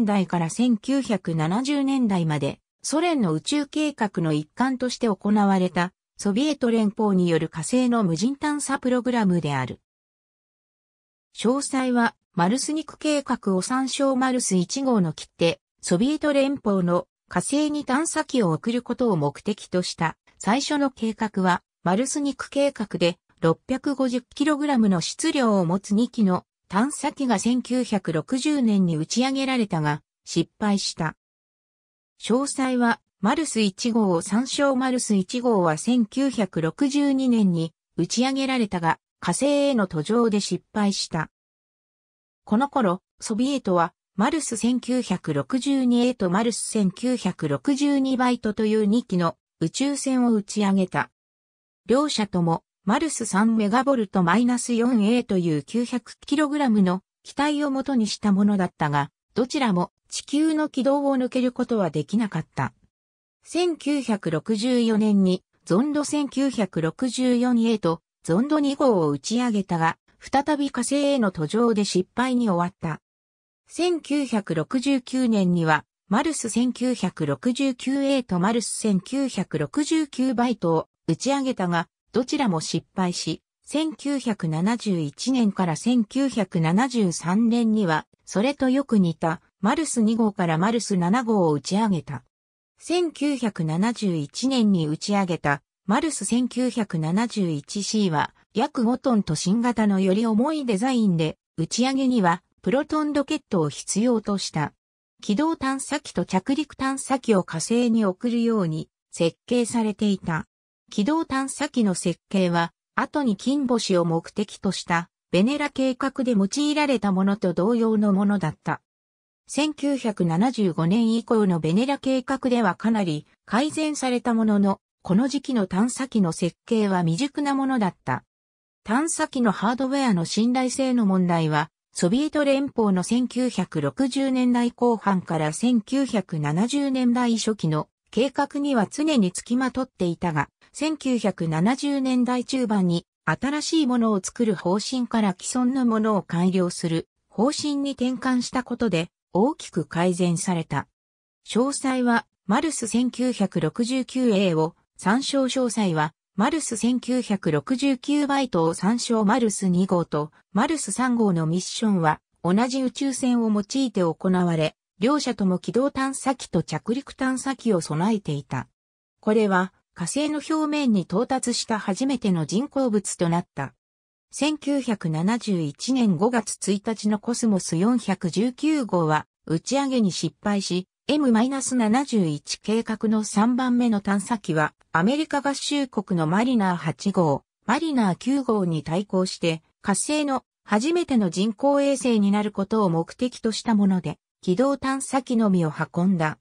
年代から1970年代まで、ソ連の宇宙計画の一環として行われた、ソビエト連邦による火星の無人探査プログラムである。詳細は、マルスニク計画を参照マルス1号の切手、ソビエト連邦の火星に探査機を送ることを目的とした最初の計画は、マルスニク計画で 650kg の質量を持つ2機の探査機が1960年に打ち上げられたが、失敗した。詳細は、マルス1号を参照マルス1号は1962年に打ち上げられたが、火星への途上で失敗した。この頃、ソビエトは、マルス1962 A とマルス1962バイトという2機の宇宙船を打ち上げた。両者ともマルス 3MV-4A という 900kg の機体を元にしたものだったが、どちらも地球の軌道を抜けることはできなかった。1964年にゾンド 1964A とゾンド2号を打ち上げたが、再び火星への途上で失敗に終わった。1969年には、マルス 1969A とマルス1969バイトを打ち上げたが、どちらも失敗し、1971年から1973年には、それとよく似たマルス2号からマルス7号を打ち上げた。1971年に打ち上げたマルス 1971C は約5トンと新型のより重いデザインで、打ち上げにはプロトンロケットを必要とした。軌道探査機と着陸探査機を火星に送るように設計されていた。軌道探査機の設計は、後に金星を目的としたベネラ計画で用いられたものと同様のものだった。1975年以降のベネラ計画ではかなり改善されたものの、この時期の探査機の設計は未熟なものだった。探査機のハードウェアの信頼性の問題は、ソビエト連邦の1960年代後半から1970年代初期の計画には常につきまとっていたが、1970年代中盤に新しいものを作る方針から既存のものを改良する方針に転換したことで大きく改善された。詳細はマルス 1969A を参照詳細はマルス1969バイトを参照マルス2号とマルス3号のミッションは同じ宇宙船を用いて行われ、両者とも軌道探査機と着陸探査機を備えていた。これは火星の表面に到達した初めての人工物となった。1971年5月1日のコスモス419号は打ち上げに失敗し、M-71 計画の3番目の探査機はアメリカ合衆国のマリナー8号、マリナー9号に対抗して火星の初めての人工衛星になることを目的としたもので、軌道探査機のみを運んだ。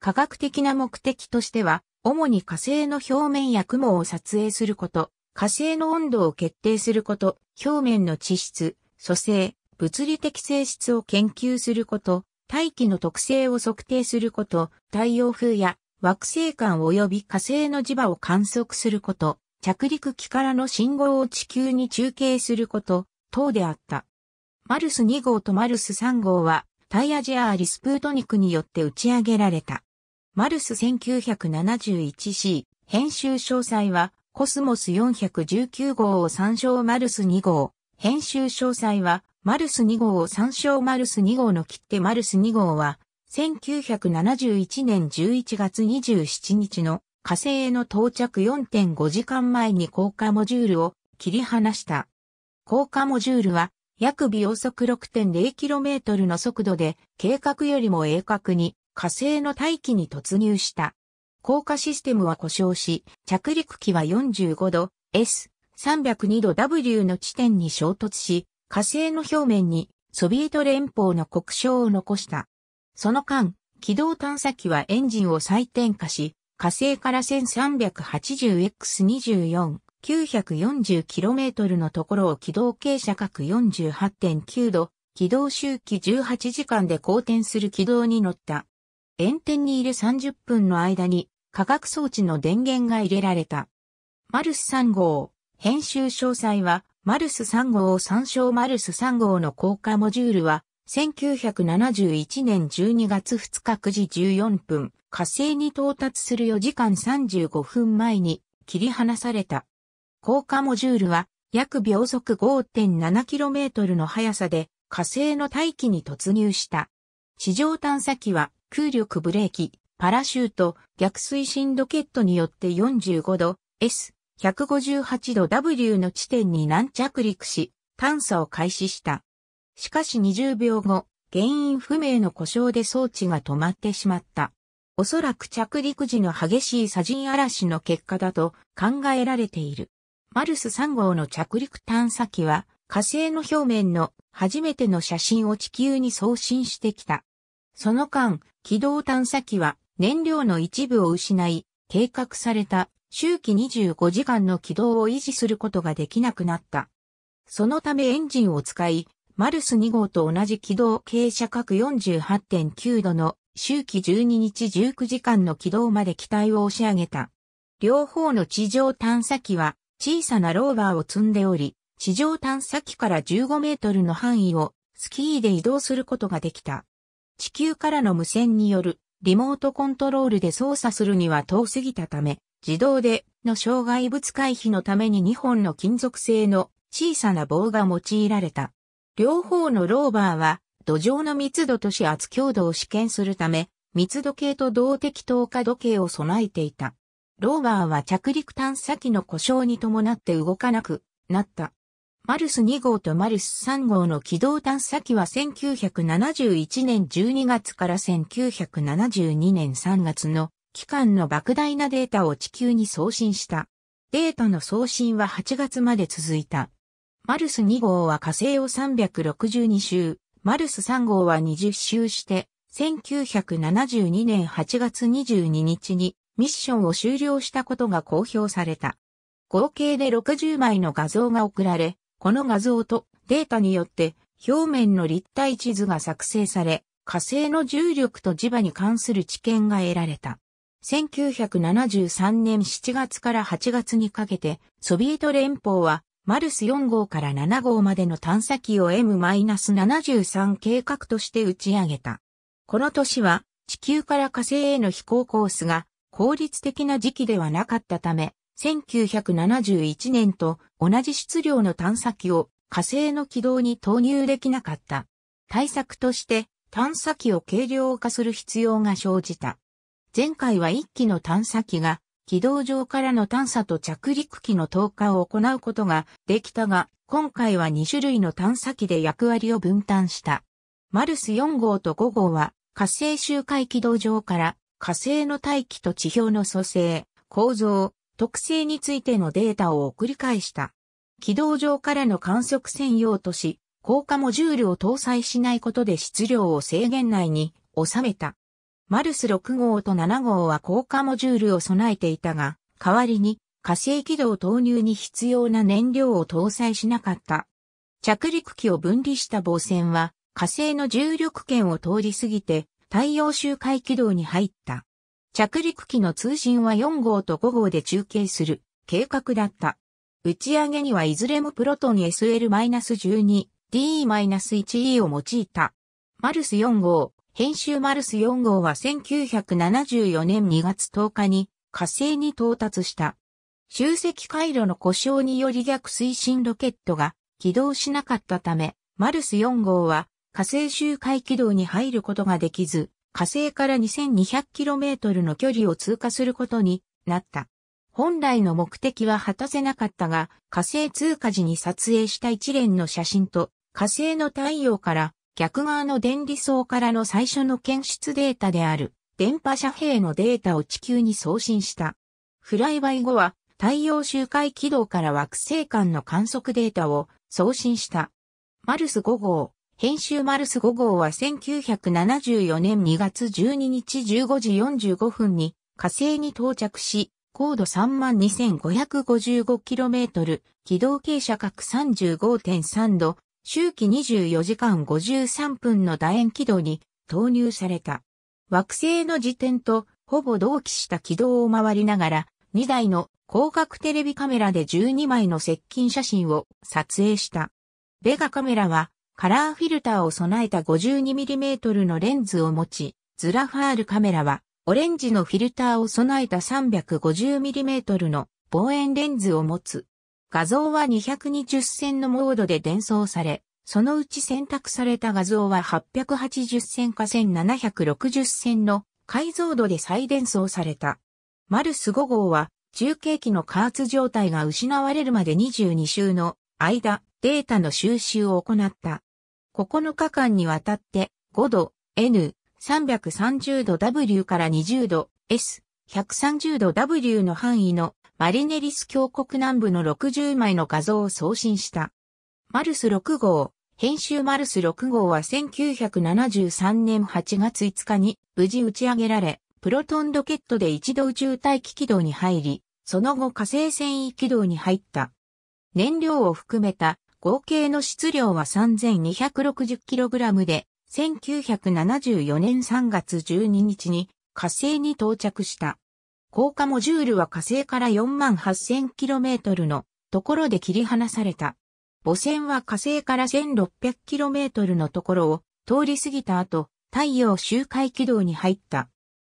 科学的な目的としては、主に火星の表面や雲を撮影すること、火星の温度を決定すること、表面の地質、組成、物理的性質を研究すること、大気の特性を測定すること、太陽風や惑星間及び火星の磁場を観測すること、着陸機からの信号を地球に中継すること、等であった。マルス2号とマルス3号はタイアジアーリスプートニクによって打ち上げられた。マルス 1971C 編集詳細はコスモス419号を参照マルス2号。編集詳細はマルス2号を参照マルス2号の切手マルス2号は1971年11月27日の火星への到着4.5時間前に降下モジュールを切り離した。降下モジュールは約秒速 6.0km の速度で計画よりも鋭角に火星の大気に突入した。降下システムは故障し、着陸機は45度 S302 度 W の地点に衝突し、火星の表面にソビエト連邦の国章を残した。その間、軌道探査機はエンジンを再点火し、火星から 1380X24 940km のところを軌道傾斜角48.9度、軌道周期18時間で公転する軌道に乗った。炎天にいる30分の間に化学装置の電源が入れられた。マルス3号、編集詳細は、マルス3号を参照マルス3号の降下モジュールは、1971年12月2日9時14分、火星に到達する4時間35分前に切り離された。降下モジュールは約秒速 5.7km の速さで火星の大気に突入した。地上探査機は空力ブレーキ、パラシュート、逆推進ロケットによって45度 S、158度 W の地点に軟着陸し、探査を開始した。しかし20秒後、原因不明の故障で装置が止まってしまった。おそらく着陸時の激しい砂塵嵐の結果だと考えられている。マルス3号の着陸探査機は火星の表面の初めての写真を地球に送信してきた。その間、軌道探査機は燃料の一部を失い、計画された周期25時間の軌道を維持することができなくなった。そのためエンジンを使い、マルス2号と同じ軌道傾斜角48.9度の周期12日19時間の軌道まで機体を押し上げた。両方の地上探査機は小さなローバーを積んでおり、地上探査機から15メートルの範囲をスキーで移動することができた。地球からの無線によるリモートコントロールで操作するには遠すぎたため、自動での障害物回避のために2本の金属製の小さな棒が用いられた。両方のローバーは土壌の密度と指圧強度を試験するため、密度計と動的透過度計を備えていた。ローバーは着陸探査機の故障に伴って動かなくなった。マルス2号とマルス3号の軌道探査機は1971年12月から1972年3月の期間の莫大なデータを地球に送信した。データの送信は8月まで続いた。マルス2号は火星を362周、マルス3号は20周して、1972年8月22日にミッションを終了したことが公表された。合計で60枚の画像が送られ、この画像とデータによって表面の立体地図が作成され、火星の重力と磁場に関する知見が得られた。1973年7月から8月にかけて、ソビエト連邦は、マルス4号から7号までの探査機を M-73 計画として打ち上げた。この年は、地球から火星への飛行コースが効率的な時期ではなかったため、1971年と同じ質量の探査機を火星の軌道に投入できなかった。対策として探査機を軽量化する必要が生じた。前回は1機の探査機が軌道上からの探査と着陸機の投下を行うことができたが、今回は2種類の探査機で役割を分担した。マルス4号と5号は火星周回軌道上から火星の大気と地表の組成、構造、特性についてのデータを送り返した。軌道上からの観測専用とし、効果モジュールを搭載しないことで質量を制限内に収めた。マルス6号と7号は効果モジュールを備えていたが、代わりに火星軌道投入に必要な燃料を搭載しなかった。着陸機を分離した防線は火星の重力圏を通り過ぎて太陽周回軌道に入った。着陸機の通信は4号と5号で中継する計画だった。打ち上げにはいずれもプロトン SL-12、DE-1E を用いた。マルス4号、編集マルス4号は1974年2月10日に火星に到達した。集積回路の故障により逆推進ロケットが起動しなかったため、マルス4号は火星周回軌道に入ることができず、火星から 2200km の距離を通過することになった。本来の目的は果たせなかったが、火星通過時に撮影した一連の写真と、火星の太陽から逆側の電離層からの最初の検出データである、電波遮蔽のデータを地球に送信した。フライバイ後は、太陽周回軌道から惑星間の観測データを送信した。マルス5号、編集マルス5号は1974年2月12日15時45分に火星に到着し、高度 32,555km、軌道傾斜角35.3度、周期24時間53分の楕円軌道に投入された。惑星の時点とほぼ同期した軌道を回りながら、2台の広角テレビカメラで12枚の接近写真を撮影した。ベガカメラはカラーフィルターを備えた 52mm のレンズを持ち、ズラファールカメラは、オレンジのフィルターを備えた 350mm の望遠レンズを持つ。画像は220線のモードで伝送され、そのうち選択された画像は880線か1760線の解像度で再伝送された。マルス5号は、中継機の加圧状態が失われるまで22週の間、データの収集を行った。9日間にわたって5度 N、330度 W から20度 S、130度 W の範囲のマリネリス峡谷南部の60枚の画像を送信した。マルス6号、編集マルス6号は1973年8月5日に無事打ち上げられ、プロトンロケットで一度宇宙大気軌道に入り、その後火星繊維軌道に入った。燃料を含めた合計の質量は 3260kg で、1974年3月12日に火星に到着した。降下モジュールは火星から 48000km のところで切り離された。母船は火星から 1600km のところを通り過ぎた後、太陽周回軌道に入った。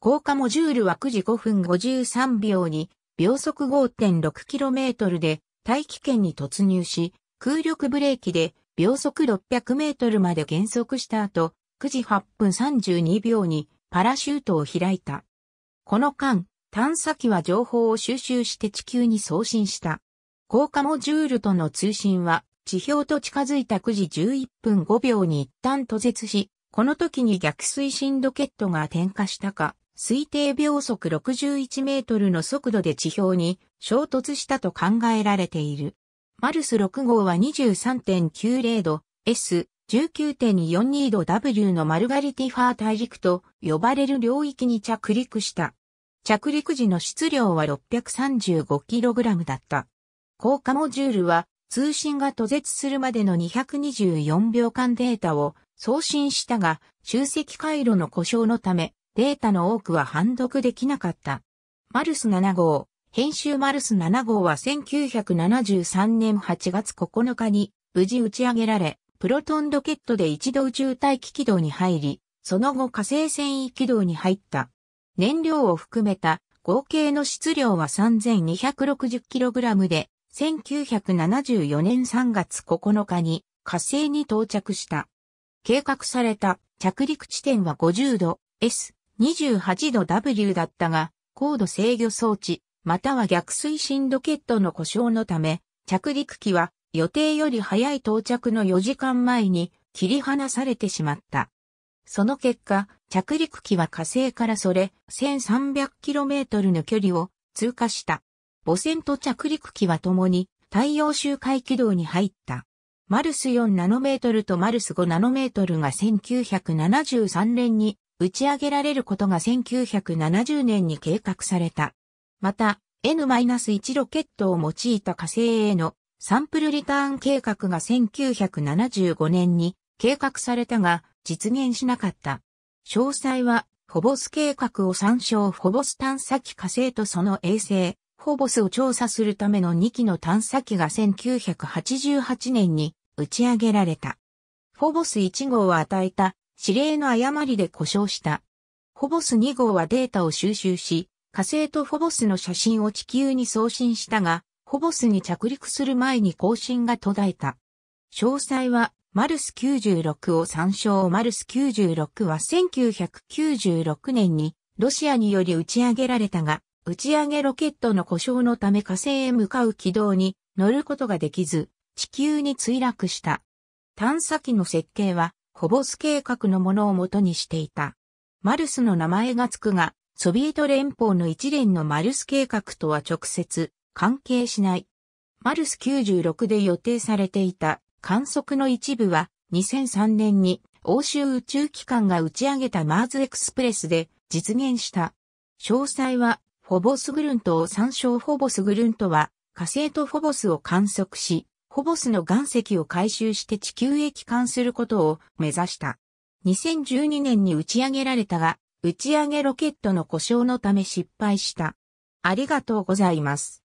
降下モジュールは9時5分53秒に秒速 5.6km で大気圏に突入し、空力ブレーキで秒速600メートルまで減速した後、9時8分32秒にパラシュートを開いた。この間、探査機は情報を収集して地球に送信した。降下モジュールとの通信は地表と近づいた9時11分5秒に一旦途絶し、この時に逆推進ロケットが点火したか、推定秒速61メートルの速度で地表に衝突したと考えられている。マルス6号は23.90度 S、19.42度 W のマルガリティファー大陸と呼ばれる領域に着陸した。着陸時の質量は 635kg だった。効果モジュールは通信が途絶するまでの224秒間データを送信したが、集積回路の故障のため、データの多くは判読できなかった。マルス7号、編集マルス7号は1973年8月9日に無事打ち上げられ、プロトンロケットで一度宇宙大気軌道に入り、その後火星繊維軌道に入った。燃料を含めた合計の質量は 3260kg で、1974年3月9日に火星に到着した。計画された着陸地点は50度 S、28度 W だったが、高度制御装置、または逆推進ロケットの故障のため、着陸機は予定より早い到着の4時間前に切り離されてしまった。その結果、着陸機は火星からそれ 1300km の距離を通過した。母船と着陸機は共に太陽周回軌道に入った。マルス4ナノメートルとマルス5ナノメートルが1973年に打ち上げられることが1970年に計画された。また、N-1 ロケットを用いた火星へのサンプルリターン計画が1975年に計画されたが実現しなかった。詳細は、フォボス計画を参照フォボス探査機火星とその衛星、フォボスを調査するための2機の探査機が1988年に打ち上げられた。フォボス1号は与えた指令の誤りで故障した。フォボス2号はデータを収集し、火星とフォボスの写真を地球に送信したが、フォボスに着陸する前に更新が途絶えた。詳細は、マルス96を参照マルス96は1996年にロシアにより打ち上げられたが、打ち上げロケットの故障のため火星へ向かう軌道に乗ることができず、地球に墜落した。探査機の設計は、フォボス計画のものを元にしていた。マルスの名前がつくが、ソビエト連邦の一連のマルス計画とは直接関係しない。マルス96で予定されていた観測の一部は2003年に欧州宇宙機関が打ち上げたマーズエクスプレスで実現した。詳細はフォボスグルントを参照フォボスグルントは火星とフォボスを観測し、フォボスの岩石を回収して地球へ帰還することを目指した。2012年に打ち上げられたが、打ち上げロケットの故障のため失敗した。ありがとうございます。